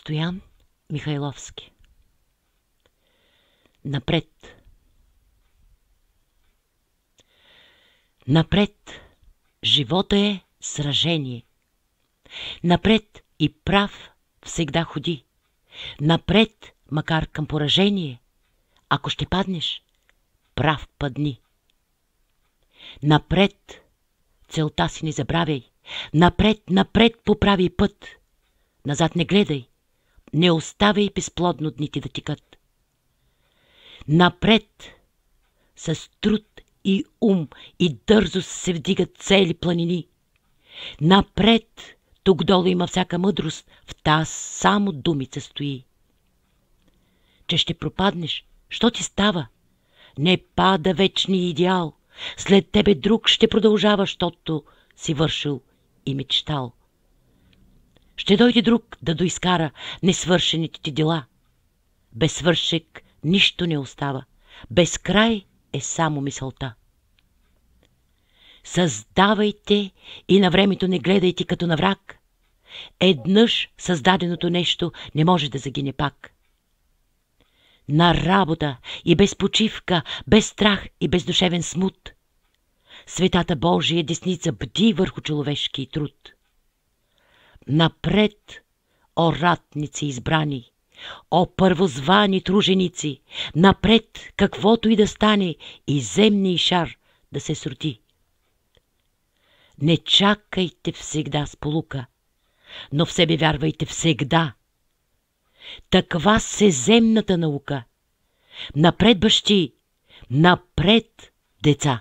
Стоян Михайловски Напред Напред живота е сражение. Напред и прав всегда ходи. Напред, макар към поражение. Ако ще паднеш, прав падни. Напред, целта си не забравяй. Напред, напред поправи път. Назад не гледай. Не оставяй безплодно дните да тикат. Напред, с труд и ум и дързост се вдигат цели планини. Напред, тук долу има всяка мъдрост, в таз само думица стои. Че ще пропаднеш, що ти става? Не пада вечни идеал. След тебе друг ще продължава, защото си вършил и мечтал. Ще дойде друг да доискара несвършените ти дела. Без свършек нищо не остава. Без край е само мисълта. Създавайте и на времето не гледайте като на враг. Еднъж създаденото нещо не може да загине пак. На работа и без почивка, без страх и без душевен смут. Светата Божия десница бди върху човешки труд. Напред, о ратници избрани! О първозвани труженици! Напред, каквото и да стане, и земни и шар да се сроти. Не чакайте всегда с полука, но в себе вярвайте всегда. Таква се земната наука. Напред, бащи! Напред, деца!